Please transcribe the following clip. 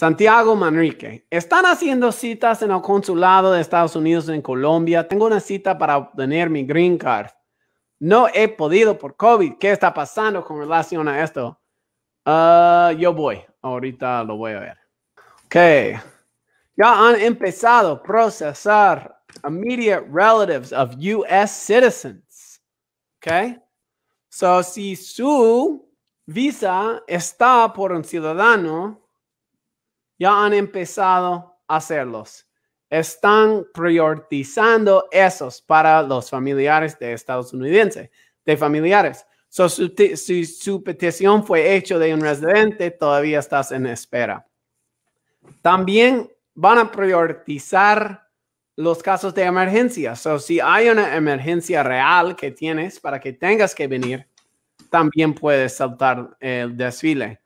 Santiago Manrique, están haciendo citas en el consulado de Estados Unidos en Colombia. Tengo una cita para obtener mi green card. No he podido por COVID. ¿Qué está pasando con relación a esto? Uh, yo voy. Ahorita lo voy a ver. Ok. Ya han empezado a procesar immediate relatives of U.S. citizens. Ok. So, si su visa está por un ciudadano ya han empezado a hacerlos. Están priorizando esos para los familiares de estadounidenses, de familiares. Si su, petición fue hecho de un residente, todavía estás en espera. También van a priorizar los casos de emergencia. si hay una emergencia real que tienes para que tengas que venir, también puedes saltar el desfile.